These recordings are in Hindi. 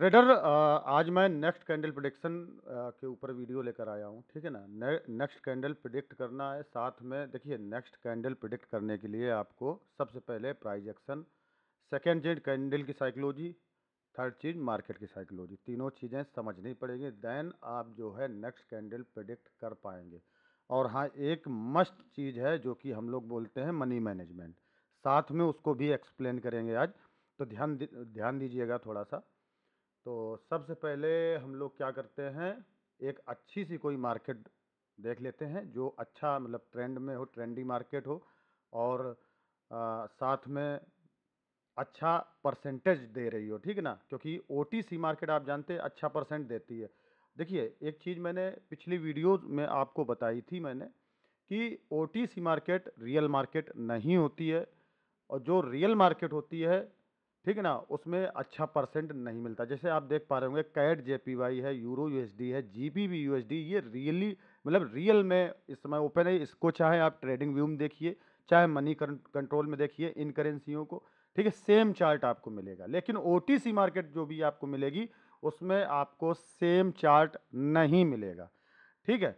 ट्रेडर आज मैं नेक्स्ट कैंडल प्रोडिक्शन के ऊपर वीडियो लेकर आया हूँ ठीक है ना नेक्स्ट कैंडल प्रिडिक्ट करना है साथ में देखिए नेक्स्ट कैंडल प्रिडिक्ट करने के लिए आपको सबसे पहले प्राइज एक्शन सेकेंड चीज कैंडल की साइकोलॉजी थर्ड चीज़ मार्केट की साइकोलॉजी तीनों चीज़ें समझनी पड़ेगी देन आप जो है नेक्स्ट कैंडल प्रिडिक्ट कर पाएंगे और हाँ एक मस्ट चीज़ है जो कि हम लोग बोलते हैं मनी मैनेजमेंट साथ में उसको भी एक्सप्लेन करेंगे आज तो ध्यान ध्यान दीजिएगा थोड़ा सा तो सबसे पहले हम लोग क्या करते हैं एक अच्छी सी कोई मार्केट देख लेते हैं जो अच्छा मतलब ट्रेंड में हो ट्रेंडी मार्केट हो और आ, साथ में अच्छा परसेंटेज दे रही हो ठीक है ना क्योंकि ओ मार्केट आप जानते हैं अच्छा परसेंट देती है देखिए एक चीज़ मैंने पिछली वीडियो में आपको बताई थी मैंने कि ओ मार्केट रियल मार्केट नहीं होती है और जो रियल मार्केट होती है ठीक है ना उसमें अच्छा परसेंट नहीं मिलता जैसे आप देख पा रहे होंगे कैट जे है यूरो यू है जीबी भी यूएसडी ये रियली मतलब रियल में इस समय ओपन है इसको चाहे आप ट्रेडिंग व्यू में देखिए चाहे मनी कंट्रोल में देखिए इन करेंसियों को ठीक है सेम चार्ट आपको मिलेगा लेकिन ओ मार्केट जो भी आपको मिलेगी उसमें आपको सेम चार्ट नहीं मिलेगा ठीक है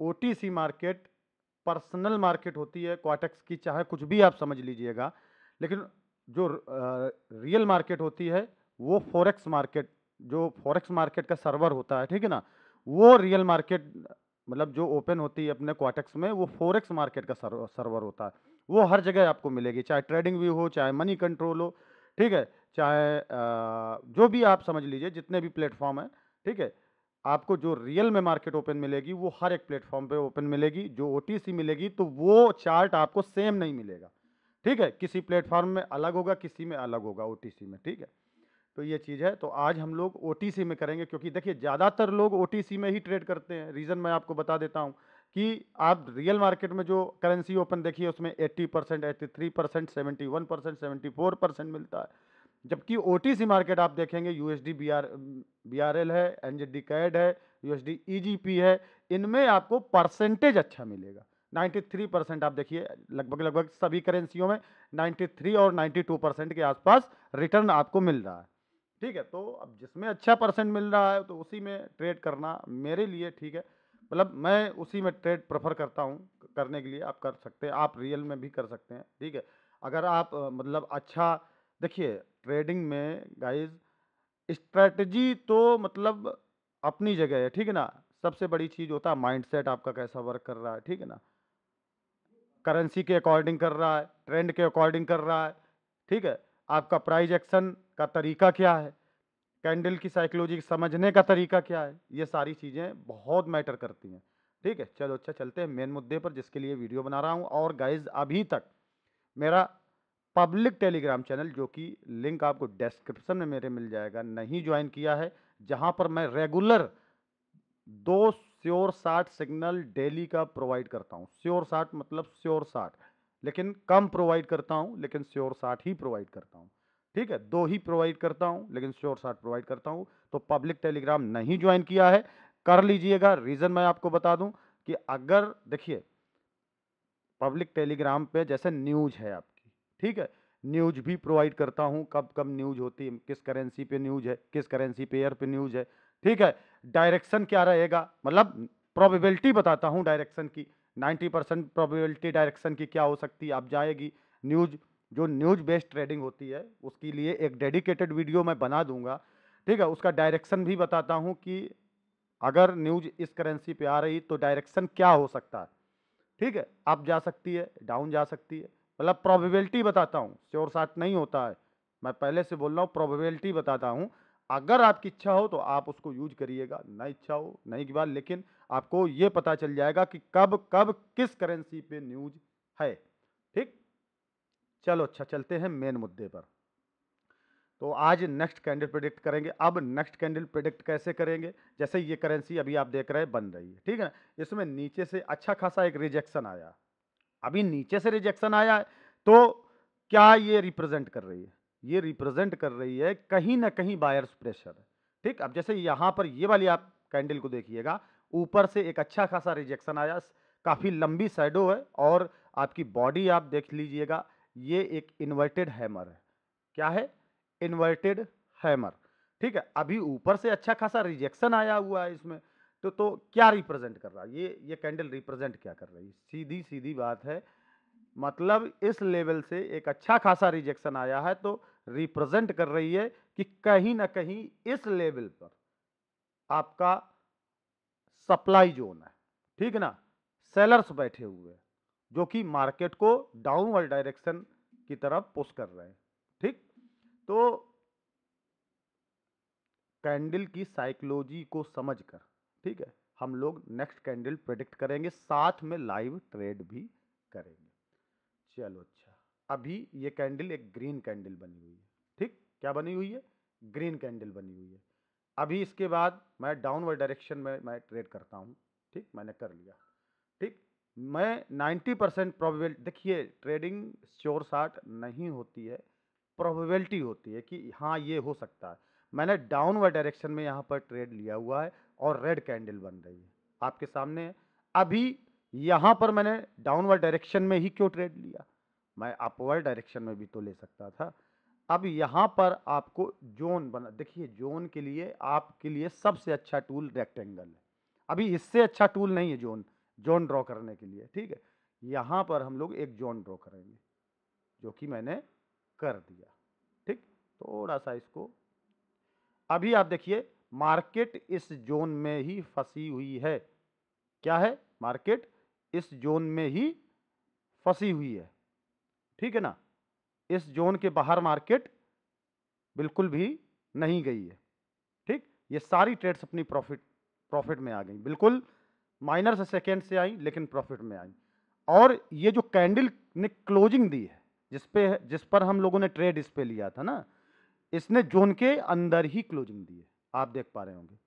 ओ मार्केट पर्सनल मार्केट होती है क्वाटेक्स की चाहे कुछ भी आप समझ लीजिएगा लेकिन जो रियल मार्केट होती है वो फॉरेक्स मार्केट जो फॉरेक्स मार्केट का सर्वर होता है ठीक है ना वो रियल मार्केट मतलब जो ओपन होती है अपने क्वाटेक्स में वो फॉरेक्स मार्केट का सर्वर सर्वर होता है वो हर जगह आपको मिलेगी चाहे ट्रेडिंग व्यू हो चाहे मनी कंट्रोल हो ठीक है चाहे जो भी आप समझ लीजिए जितने भी प्लेटफॉर्म हैं ठीक है आपको जो रियल में मार्केट ओपन मिलेगी वो हर एक प्लेटफॉर्म पे ओपन मिलेगी जो ओ मिलेगी तो वो चार्ट आपको सेम नहीं मिलेगा ठीक है किसी प्लेटफॉर्म में अलग होगा किसी में अलग होगा ओ में ठीक है तो ये चीज़ है तो आज हम लोग ओ में करेंगे क्योंकि देखिए ज़्यादातर लोग ओ में ही ट्रेड करते हैं रीज़न मैं आपको बता देता हूँ कि आप रियल मार्केट में जो करेंसी ओपन देखिए उसमें 80 percent eighty three percent seventy one percent seventy four percent मिलता है जबकि ओ मार्केट आप देखेंगे U S D B R B R L है एन जेड डी कैड है U S D E G P है इनमें आपको परसेंटेज अच्छा मिलेगा 93 परसेंट आप देखिए लगभग लगभग सभी करेंसियों में 93 और 92 परसेंट के आसपास रिटर्न आपको मिल रहा है ठीक है तो अब जिसमें अच्छा परसेंट मिल रहा है तो उसी में ट्रेड करना मेरे लिए ठीक है मतलब मैं उसी में ट्रेड प्रेफर करता हूँ करने के लिए आप कर सकते हैं आप रियल में भी कर सकते हैं ठीक है अगर आप मतलब अच्छा देखिए ट्रेडिंग में गाइज स्ट्रेटजी तो मतलब अपनी जगह है ठीक है ना सबसे बड़ी चीज़ होता है माइंडसेट आपका कैसा वर्क कर रहा है ठीक है ना करेंसी के अकॉर्डिंग कर रहा है ट्रेंड के अकॉर्डिंग कर रहा है ठीक है आपका प्राइज एक्शन का तरीका क्या है कैंडल की साइकोलॉजी समझने का तरीका क्या है ये सारी चीज़ें बहुत मैटर करती हैं ठीक है चलो अच्छा चलते हैं मेन मुद्दे पर जिसके लिए वीडियो बना रहा हूँ और गाइज अभी तक मेरा पब्लिक टेलीग्राम चैनल जो कि लिंक आपको डिस्क्रिप्शन में मेरे मिल जाएगा नहीं ज्वाइन किया है जहाँ पर मैं रेगुलर दो श्योर साठ सिग्नल डेली का प्रोवाइड करता हूँ श्योर साठ मतलब श्योर साठ लेकिन कम प्रोवाइड करता हूँ लेकिन श्योर साठ ही प्रोवाइड करता हूँ ठीक है दो ही प्रोवाइड करता हूँ लेकिन श्योर साठ प्रोवाइड करता हूँ तो पब्लिक टेलीग्राम नहीं ज्वाइन किया है कर लीजिएगा रीज़न मैं आपको बता दूँ कि अगर देखिए पब्लिक टेलीग्राम पे जैसे न्यूज है आपकी ठीक है न्यूज भी प्रोवाइड करता हूँ कब कब न्यूज होती है किस करेंसी पे न्यूज है किस करेंसी पेयर पे न्यूज है ठीक है डायरेक्शन क्या रहेगा मतलब प्रोबेबिलिटी बताता हूँ डायरेक्शन की 90 परसेंट प्रोबेबिलिटी डायरेक्शन की क्या हो सकती है आप जाएगी न्यूज जो न्यूज बेस्ड ट्रेडिंग होती है उसके लिए एक डेडिकेटेड वीडियो मैं बना दूंगा ठीक है उसका डायरेक्शन भी बताता हूँ कि अगर न्यूज इस करेंसी पे आ रही तो डायरेक्शन क्या हो सकता है ठीक है अप जा सकती है डाउन जा सकती है मतलब प्रोबेबिलिटी बताता हूँ श्योर साथ नहीं होता है मैं पहले से बोल रहा हूँ प्रोबेबिलिटी बताता हूँ अगर आपकी इच्छा हो तो आप उसको यूज करिएगा ना इच्छा हो नहीं की बात लेकिन आपको ये पता चल जाएगा कि कब कब किस करेंसी पे न्यूज है ठीक चलो अच्छा चलते हैं मेन मुद्दे पर तो आज नेक्स्ट कैंडल प्रोडिक्ट करेंगे अब नेक्स्ट कैंडल प्रोडिक्ट कैसे करेंगे जैसे ये करेंसी अभी आप देख रहे हैं बन रही है ठीक है इसमें नीचे से अच्छा खासा एक रिजेक्शन आया अभी नीचे से रिजेक्शन आया है तो क्या ये रिप्रेजेंट कर रही है ये रिप्रेजेंट कर रही है कहीं ना कहीं बायर्स प्रेशर ठीक अब जैसे यहाँ पर ये वाली आप कैंडल को देखिएगा ऊपर से एक अच्छा खासा रिजेक्शन आया काफ़ी लंबी साइडो है और आपकी बॉडी आप देख लीजिएगा ये एक इन्वर्टेड हैमर है क्या है इन्वर्टेड हैमर ठीक है अभी ऊपर से अच्छा खासा रिजेक्शन आया हुआ है इसमें तो तो क्या रिप्रेजेंट कर रहा है ये ये कैंडल रिप्रेजेंट क्या कर रही है सीधी सीधी बात है मतलब इस लेवल से एक अच्छा खासा रिजेक्शन आया है तो रिप्रेजेंट कर रही है कि कहीं ना कहीं इस लेवल पर आपका सप्लाई जोन है ठीक ना सेलर्स बैठे हुए हैं जो कि मार्केट को डाउनवर्ड डायरेक्शन की तरफ पुश कर रहे हैं ठीक तो कैंडल की साइकोलॉजी को समझकर ठीक है हम लोग नेक्स्ट कैंडल प्रेडिक्ट करेंगे साथ में लाइव ट्रेड भी करेंगे चलो अच्छा अभी ये कैंडल एक ग्रीन कैंडल बनी हुई है ठीक क्या बनी हुई है ग्रीन कैंडल बनी हुई है अभी इसके बाद मैं डाउनवर्ड डायरेक्शन में मैं ट्रेड करता हूँ ठीक मैंने कर लिया ठीक मैं 90 परसेंट प्रोबेबिलिटी देखिए ट्रेडिंग श्योर शार्ट नहीं होती है प्रोबेबिलिटी होती है कि हाँ ये हो सकता है मैंने डाउनवर्ड डायरेक्शन में यहाँ पर ट्रेड लिया हुआ है और रेड कैंडल बन रही है आपके सामने अभी यहाँ पर मैंने डाउनवर्ड डायरेक्शन में ही क्यों ट्रेड लिया मैं अपवर्ड डायरेक्शन में भी तो ले सकता था अब यहाँ पर आपको जोन बना देखिए जोन के लिए आपके लिए सबसे अच्छा टूल रेक्टेंगल है अभी इससे अच्छा टूल नहीं है जोन जोन ड्रॉ करने के लिए ठीक है यहाँ पर हम लोग एक जोन ड्रॉ करेंगे जो कि मैंने कर दिया ठीक थोड़ा सा इसको अभी आप देखिए मार्केट इस जोन में ही फंसी हुई है क्या है मार्केट इस जोन में ही फंसी हुई है ठीक है ना इस जोन के बाहर मार्केट बिल्कुल भी नहीं गई है ठीक ये सारी ट्रेड्स अपनी प्रॉफिट प्रॉफिट में आ गई बिल्कुल माइनर से सेकेंड से आई लेकिन प्रॉफिट में आई और ये जो कैंडल ने क्लोजिंग दी है जिस पे जिस पर हम लोगों ने ट्रेड इस पे लिया था ना इसने जोन के अंदर ही क्लोजिंग दी है आप देख पा रहे होंगे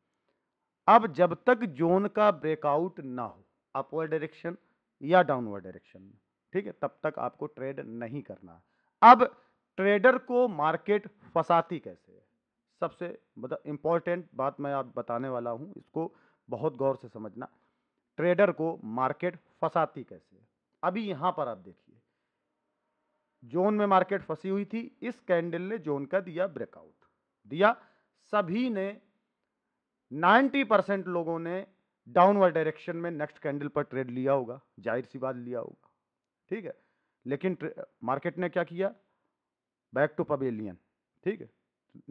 अब जब तक जोन का ब्रेकआउट ना हो अपवर्ड डायरेक्शन या डाउनवर्ड डायरेक्शन में ठीक है तब तक आपको ट्रेड नहीं करना अब ट्रेडर को मार्केट फंसाती कैसे है सबसे मतलब इम्पॉर्टेंट बात मैं आप बताने वाला हूँ इसको बहुत गौर से समझना ट्रेडर को मार्केट फंसाती कैसे है अभी यहाँ पर आप देखिए जोन में मार्केट फंसी हुई थी इस कैंडल ने जोन का दिया ब्रेकआउट दिया सभी ने 90 परसेंट लोगों ने डाउनवर्ड डायरेक्शन में नेक्स्ट कैंडल पर ट्रेड लिया होगा जाहिर सी बात लिया होगा ठीक है लेकिन मार्केट ने क्या किया बैक टू पवेलियन ठीक है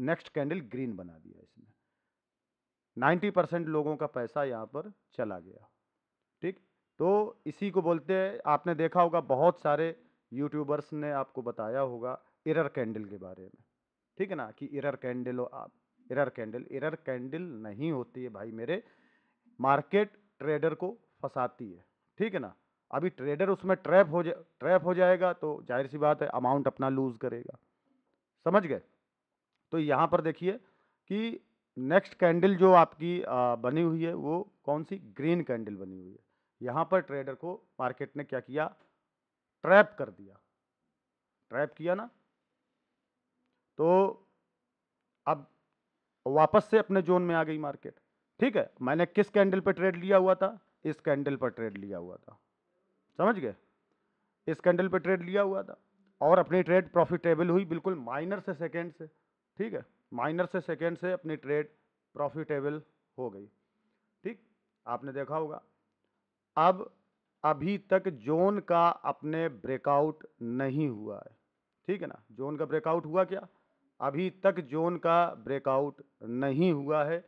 नेक्स्ट कैंडल ग्रीन बना दिया इसने 90 परसेंट लोगों का पैसा यहाँ पर चला गया ठीक तो इसी को बोलते हैं आपने देखा होगा बहुत सारे यूट्यूबर्स ने आपको बताया होगा इरर कैंडल के बारे में ठीक है ना कि इरर कैंडल हो आप इरर कैंडल इरर कैंडल नहीं होती है भाई मेरे मार्केट ट्रेडर को फंसाती है ठीक है ना अभी ट्रेडर उसमें ट्रैप हो जा ट्रैप हो जाएगा तो जाहिर सी बात है अमाउंट अपना लूज़ करेगा समझ गए तो यहाँ पर देखिए कि नेक्स्ट कैंडल जो आपकी आ, बनी हुई है वो कौन सी ग्रीन कैंडल बनी हुई है यहाँ पर ट्रेडर को मार्केट ने क्या किया ट्रैप कर दिया ट्रैप किया ना तो अब वापस से अपने जोन में आ गई मार्केट ठीक है मैंने किस कैंडल पर ट्रेड लिया हुआ था इस कैंडल पर ट्रेड लिया हुआ था समझ गए इस कैंडल पे ट्रेड लिया हुआ था और अपनी ट्रेड प्रॉफिटेबल हुई बिल्कुल माइनर से सेकेंड से ठीक है माइनर से सेकेंड से अपनी ट्रेड प्रॉफिटेबल हो गई ठीक आपने देखा होगा अब अभी तक जोन का अपने ब्रेकआउट नहीं हुआ है ठीक है ना जोन का ब्रेकआउट हुआ क्या अभी तक जोन का ब्रेकआउट नहीं हुआ है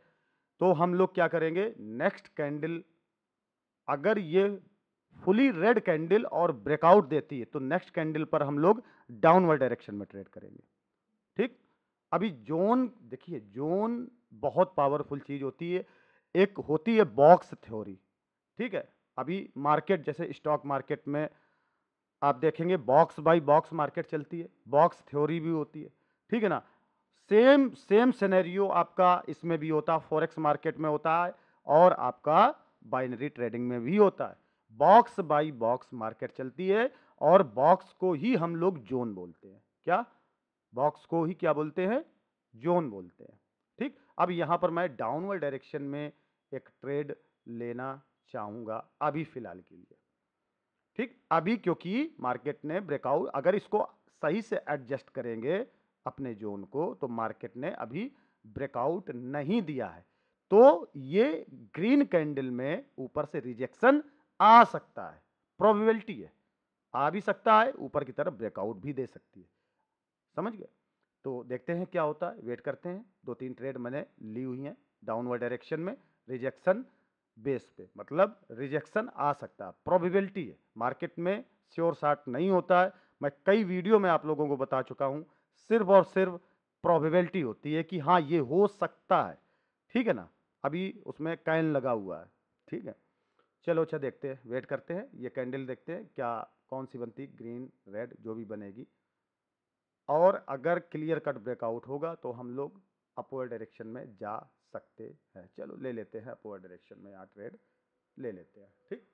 तो हम लोग क्या करेंगे नेक्स्ट कैंडल अगर ये फुली रेड कैंडल और ब्रेकआउट देती है तो नेक्स्ट कैंडल पर हम लोग डाउनवर्ड डायरेक्शन में ट्रेड करेंगे ठीक अभी जोन देखिए जोन बहुत पावरफुल चीज़ होती है एक होती है बॉक्स थ्योरी ठीक है अभी मार्केट जैसे स्टॉक मार्केट में आप देखेंगे बॉक्स बाय बॉक्स मार्केट चलती है बॉक्स थ्योरी भी होती है ठीक है ना सेम सेम सिनेरियो आपका इसमें भी होता है फॉरेक्स मार्केट में होता है और आपका बाइनरी ट्रेडिंग में भी होता है बॉक्स बाई बॉक्स मार्केट चलती है और बॉक्स को ही हम लोग जोन बोलते हैं क्या बॉक्स को ही क्या बोलते हैं जोन बोलते हैं ठीक अब यहां पर मैं डाउनवर्ड डायरेक्शन में एक ट्रेड लेना चाहूंगा अभी फ़िलहाल के लिए ठीक अभी क्योंकि मार्केट ने ब्रेकआउट अगर इसको सही से एडजस्ट करेंगे अपने जोन को तो मार्केट ने अभी ब्रेकआउट नहीं दिया है तो ये ग्रीन कैंडल में ऊपर से रिजेक्शन आ सकता है प्रोबेबिलिटी है आ भी सकता है ऊपर की तरफ ब्रेकआउट भी दे सकती है समझ गए तो देखते हैं क्या होता है वेट करते हैं दो तीन ट्रेड मैंने ली हुई हैं डाउनवर्ड डायरेक्शन में रिजेक्शन बेस पे मतलब रिजेक्शन आ सकता है प्रोबेबिलिटी है मार्केट में श्योर शार्ट नहीं होता है मैं कई वीडियो में आप लोगों को बता चुका हूँ सिर्फ और सिर्फ प्रोबेबिलिटी होती है कि हाँ ये हो सकता है ठीक है ना अभी उसमें कैन लगा हुआ है ठीक है चलो अच्छा देखते हैं वेट करते हैं ये कैंडल देखते हैं क्या कौन सी बनती ग्रीन रेड जो भी बनेगी और अगर क्लियर कट ब्रेकआउट होगा तो हम लोग अपोअर डायरेक्शन में जा सकते हैं चलो ले लेते हैं अपोअर डायरेक्शन में यहाँ ट्रेड ले लेते हैं ठीक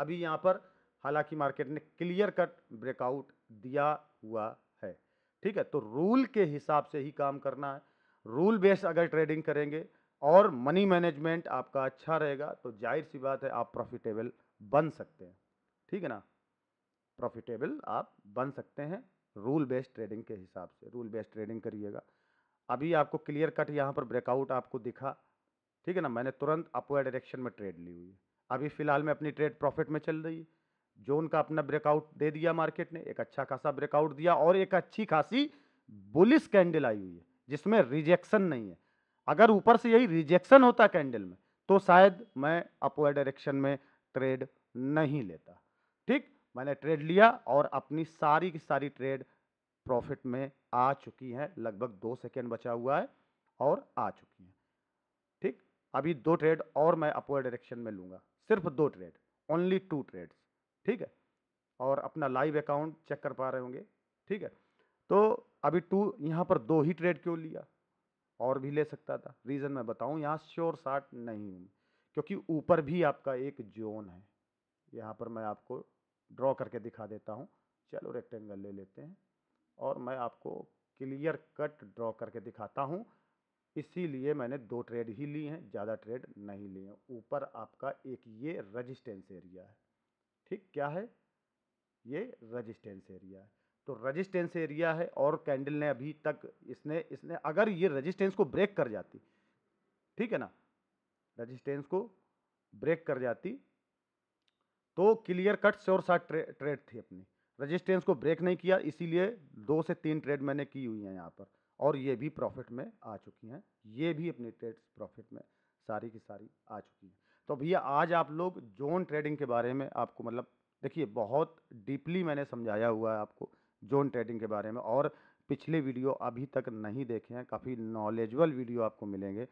अभी यहाँ पर हालांकि मार्केट ने क्लियर कट ब्रेकआउट दिया हुआ है ठीक है तो रूल के हिसाब से ही काम करना है रूल बेस अगर ट्रेडिंग करेंगे और मनी मैनेजमेंट आपका अच्छा रहेगा तो जाहिर सी बात है आप प्रॉफिटेबल बन सकते हैं ठीक है ना प्रॉफिटेबल आप बन सकते हैं रूल बेस्ड ट्रेडिंग के हिसाब से रूल बेस्ड ट्रेडिंग करिएगा अभी आपको क्लियर कट यहाँ पर ब्रेकआउट आपको दिखा ठीक है ना मैंने तुरंत अपवर्ड डायरेक्शन में ट्रेड ली हुई है अभी फ़िलहाल में अपनी ट्रेड प्रॉफिट में चल रही है जोन का अपना ब्रेकआउट दे दिया मार्केट ने एक अच्छा खासा ब्रेकआउट दिया और एक अच्छी खासी बुलिस कैंडल आई हुई है जिसमें रिजेक्शन नहीं है अगर ऊपर से यही रिजेक्शन होता कैंडल में तो शायद मैं अपवर डायरेक्शन में ट्रेड नहीं लेता ठीक मैंने ट्रेड लिया और अपनी सारी की सारी ट्रेड प्रॉफिट में आ चुकी है लगभग दो सेकेंड बचा हुआ है और आ चुकी है ठीक अभी दो ट्रेड और मैं अपवर डायरेक्शन में लूँगा सिर्फ दो ट्रेड ओनली टू ट्रेड्स ठीक है और अपना लाइव अकाउंट चेक कर पा रहे होंगे ठीक है तो अभी टू यहाँ पर दो ही ट्रेड क्यों लिया और भी ले सकता था रीज़न मैं बताऊं यहाँ श्योर शार्ट नहीं हूँ क्योंकि ऊपर भी आपका एक जोन है यहाँ पर मैं आपको ड्रॉ करके दिखा देता हूँ चलो रेक्टेंगल ले लेते हैं और मैं आपको क्लियर कट ड्रॉ करके दिखाता हूँ इसीलिए मैंने दो ट्रेड ही ली हैं ज़्यादा ट्रेड नहीं लिए हैं ऊपर आपका एक ये रजिस्टेंस एरिया है ठीक क्या है ये रजिस्टेंस एरिया है तो रजिस्टेंस एरिया है और कैंडल ने अभी तक इसने इसने अगर ये रजिस्टेंस को ब्रेक कर जाती ठीक है ना रजिस्टेंस को ब्रेक कर जाती तो क्लियर कट से और सात ट्रे, ट्रेड थी अपनी रजिस्टेंस को ब्रेक नहीं किया इसीलिए दो से तीन ट्रेड मैंने की हुई हैं यहाँ पर और ये भी प्रॉफिट में आ चुकी हैं ये भी अपनी ट्रेड्स प्रॉफिट में सारी की सारी आ चुकी हैं तो भैया आज आप लोग जोन ट्रेडिंग के बारे में आपको मतलब देखिए बहुत डीपली मैंने समझाया हुआ है आपको जोन ट्रेडिंग के बारे में और पिछले वीडियो अभी तक नहीं देखे हैं काफ़ी नॉलेजबल वीडियो आपको मिलेंगे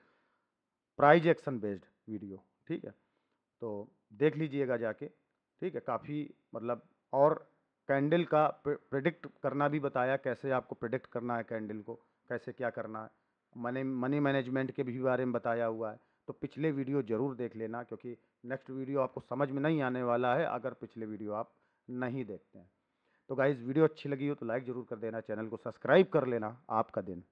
प्राइज एक्शन बेस्ड वीडियो ठीक है तो देख लीजिएगा जाके ठीक है काफ़ी मतलब और कैंडल का प्रिडिक्ट करना भी बताया कैसे आपको प्रिडिक्ट करना है कैंडल को कैसे क्या करना है मनी मनी मैनेजमेंट के भी बारे में बताया हुआ है तो पिछले वीडियो ज़रूर देख लेना क्योंकि नेक्स्ट वीडियो आपको समझ में नहीं आने वाला है अगर पिछले वीडियो आप नहीं देखते हैं तो गाइज़ वीडियो अच्छी लगी हो तो लाइक ज़रूर कर देना चैनल को सब्सक्राइब कर लेना आपका दिन